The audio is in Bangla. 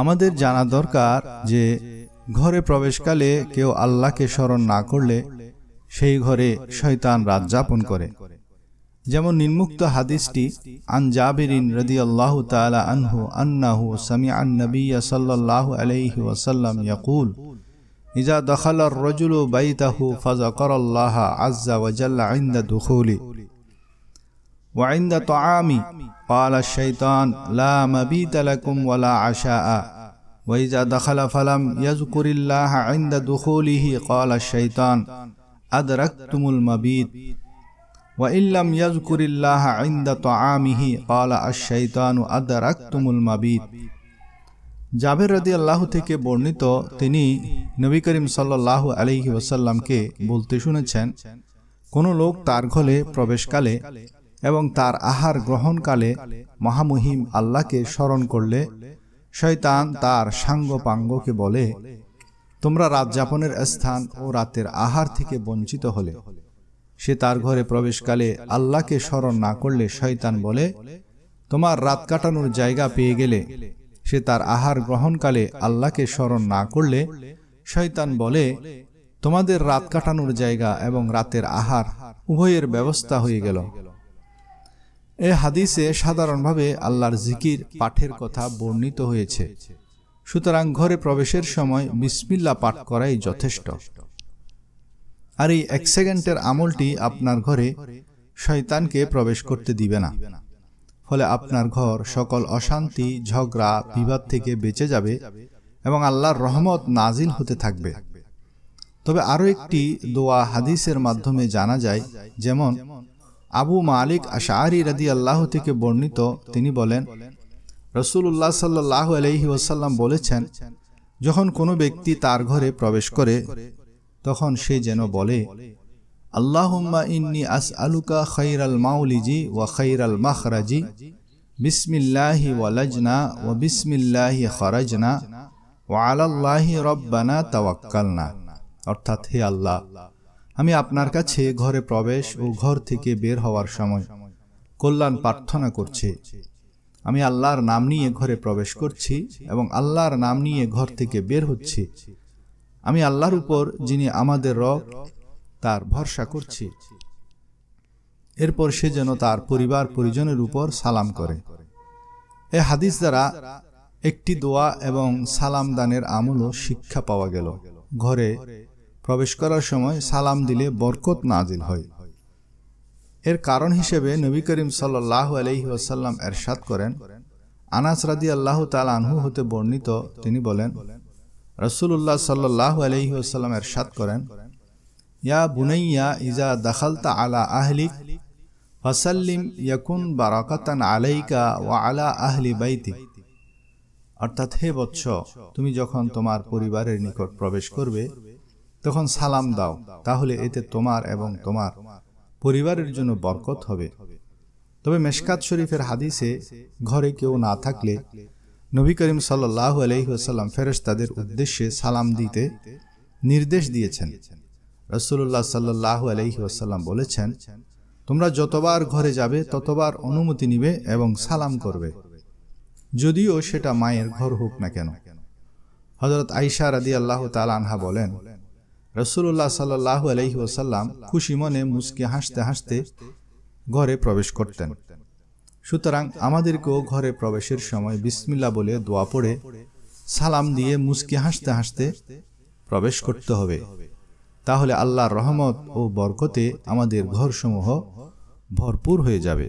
আমাদের জানা দরকার যে ঘরে প্রবেশকালে কেউ আল্লাহকে স্মরণ না করলে সেই ঘরে শয়তান রাত যাপন করে যেমন নিম্মুক্ত হাদিসটি আন জাবিরিন রদি আল্লাহ তালা আনহু আন্নাহু সামি আন নবী সাল্লাহ আলাইহি ওসাল্লাম ইয়াকুল ইজা দখাল রজুল বাইতাহু ফজা কর আজ্জা ওয়াজাল্লা আইন্দা দুখৌলি وعند طعامي قال الشيطان لا مبيت لكم ولا عشاء وإذا دخل فلم يذكر الله عند دخوله قال الشيطان أدركتم المبيت وإن لم يذكر الله عند طعامه قال الشيطان أدركتم المبيت জাবের রাদি আল্লাহ থেকে বর্ণিত তিনি নবী করিম সাল্লাহ আলহি ওসাল্লামকে বলতে শুনেছেন কোনো লোক তার ঘলে প্রবেশকালে এবং তার আহার গ্রহণকালে মহামহিম আল্লাহকে স্মরণ করলে শয়তান তার সাঙ্গ পাঙ্গকে বলে তোমরা রাত যাপনের স্থান ও রাতের আহার থেকে বঞ্চিত হলে সে তার ঘরে প্রবেশকালে আল্লাহকে স্মরণ না করলে শয়তান বলে তোমার রাত কাটানোর জায়গা পেয়ে গেলে সে তার আহার গ্রহণকালে আল্লাহকে স্মরণ না করলে শয়তান বলে তোমাদের রাত কাটানোর জায়গা এবং রাতের আহার উভয়ের ব্যবস্থা হয়ে গেল এ হাদিসে সাধারণভাবে আল্লাহর জিকির পাঠের কথা বর্ণিত হয়েছে সুতরাং ঘরে প্রবেশের সময় বিসমিল্লা পাঠ করাই যথেষ্ট আর এই এক সেকেন্ডের আমলটি আপনার ঘরে শয়তানকে প্রবেশ করতে দিবে না ফলে আপনার ঘর সকল অশান্তি ঝগড়া বিবাদ থেকে বেঁচে যাবে এবং আল্লাহর রহমত নাজিল হতে থাকবে তবে আরও একটি দোয়া হাদিসের মাধ্যমে জানা যায় যেমন আবু মালিক আশাহরি রাদি আল্লাহ থেকে বর্ণিত তিনি বলেন রসুল্লাহ সাল্লাহ আলহি ওসাল্লাম বলেছেন যখন কোনো ব্যক্তি তার ঘরে প্রবেশ করে তখন সে যেন বলে আল্লাহ ইন্নি আস আলুকা খৈর আল মাউলিজি ওয়া আল মাহরাজি বিসমিল্লাহি ওয়ালাজনা ও বিসমিল্লাহি খরাজনা ও আলাল্লাহি রব্বানা তাওয়াক্কালনা অর্থাৎ হে আল্লাহ আমি আপনার কাছে ঘরে প্রবেশ ও ঘর থেকে বের হওয়ার সময় কল্যাণ প্রার্থনা করছি আমি আল্লাহর নাম নিয়ে ঘরে প্রবেশ করছি এবং আল্লাহর নাম নিয়ে ঘর থেকে বের হচ্ছি আমি আল্লাহর উপর যিনি আমাদের রব তার ভরসা করছি এরপর সে যেন তার পরিবার পরিজনের উপর সালাম করে এ হাদিস দ্বারা একটি দোয়া এবং সালাম দানের আমলও শিক্ষা পাওয়া গেল ঘরে প্রবেশ করার সময় সালাম দিলে বরকত নাজিল হয় এর কারণ হিসেবে নবী করিম সাল্লাহ আলহি ওসাল্লাম এরশাদ করেন আনাস রাদি আল্লাহ তাল আনহু হতে বর্ণিত তিনি বলেন রসুল্লাহ সাল্লাহ আলহি ওয়াসাল্লাম এরশাদ করেন ইয়া বুনাইয়া ইজা দখালতা আলা আহলিক ফাসাল্লিম ইয়াকুন রকাতান আলাইকা ও আলা আহলি বাইতি অর্থাৎ হে বৎস তুমি যখন তোমার পরিবারের নিকট প্রবেশ করবে তখন সালাম দাও তাহলে এতে তোমার এবং তোমার পরিবারের জন্য বরকত হবে তবে মেশকাত শরীফের হাদিসে ঘরে কেউ না থাকলে নবী করিম সাল্লাহ আলহিহাসাল্লাম ফেরেস তাদের উদ্দেশ্যে সালাম দিতে নির্দেশ দিয়েছেন রসুল্লাহ সাল্লাহ আলহিহাসাল্লাম বলেছেন তোমরা যতবার ঘরে যাবে ততবার অনুমতি নিবে এবং সালাম করবে যদিও সেটা মায়ের ঘর হোক না কেন হজরত আইসা রাদি আল্লাহ তালা আনহা বলেন রসুল্লাহ সাল্লাহ আলহি ওসাল্লাম খুশি মনে মুসকে হাসতে হাসতে ঘরে প্রবেশ করতেন সুতরাং আমাদেরকেও ঘরে প্রবেশের সময় বিসমিল্লা বলে দোয়া পড়ে সালাম দিয়ে মুসকে হাসতে হাসতে প্রবেশ করতে হবে তাহলে আল্লাহর রহমত ও বরকতে আমাদের ঘরসমূহ ভরপুর হয়ে যাবে